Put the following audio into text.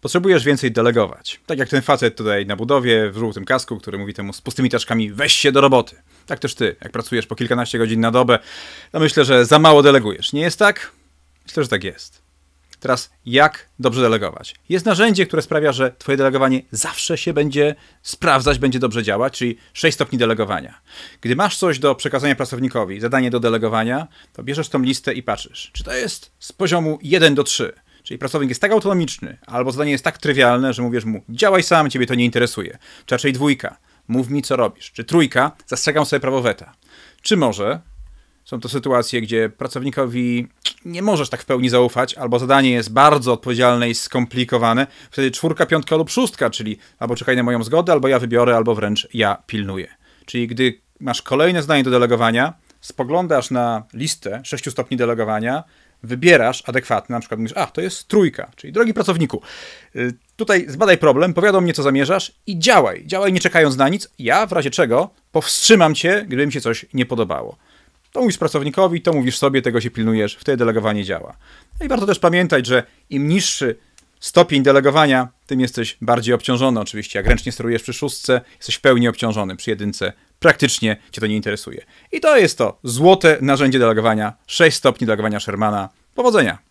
Potrzebujesz więcej delegować. Tak jak ten facet tutaj na budowie w żółtym kasku, który mówi temu z pustymi taczkami, weź się do roboty. Tak też ty, jak pracujesz po kilkanaście godzin na dobę, to myślę, że za mało delegujesz. Nie jest tak? Myślę, że tak jest. Teraz jak dobrze delegować? Jest narzędzie, które sprawia, że twoje delegowanie zawsze się będzie sprawdzać, będzie dobrze działać, czyli 6 stopni delegowania. Gdy masz coś do przekazania pracownikowi, zadanie do delegowania, to bierzesz tą listę i patrzysz, czy to jest z poziomu 1 do 3. Czyli pracownik jest tak autonomiczny, albo zadanie jest tak trywialne, że mówisz mu, działaj sam, ciebie to nie interesuje. Czy raczej dwójka, mów mi co robisz. Czy trójka, zastrzegam sobie prawo weta. Czy może są to sytuacje, gdzie pracownikowi nie możesz tak w pełni zaufać, albo zadanie jest bardzo odpowiedzialne i skomplikowane, wtedy czwórka, piątka lub szóstka, czyli albo czekaj na moją zgodę, albo ja wybiorę, albo wręcz ja pilnuję. Czyli gdy masz kolejne zdanie do delegowania, spoglądasz na listę sześciu stopni delegowania, wybierasz adekwatny, na przykład mówisz, a, to jest trójka, czyli drogi pracowniku, y, tutaj zbadaj problem, powiadom mnie, co zamierzasz i działaj, działaj nie czekając na nic, ja w razie czego powstrzymam cię, gdyby mi się coś nie podobało. To mówisz pracownikowi, to mówisz sobie, tego się pilnujesz, wtedy delegowanie działa. No i warto też pamiętać, że im niższy stopień delegowania, tym jesteś bardziej obciążony. Oczywiście, jak ręcznie sterujesz przy szóstce, jesteś w pełni obciążony. Przy jedynce praktycznie cię to nie interesuje. I to jest to złote narzędzie delegowania, 6 stopni delegowania Shermana. Powodzenia!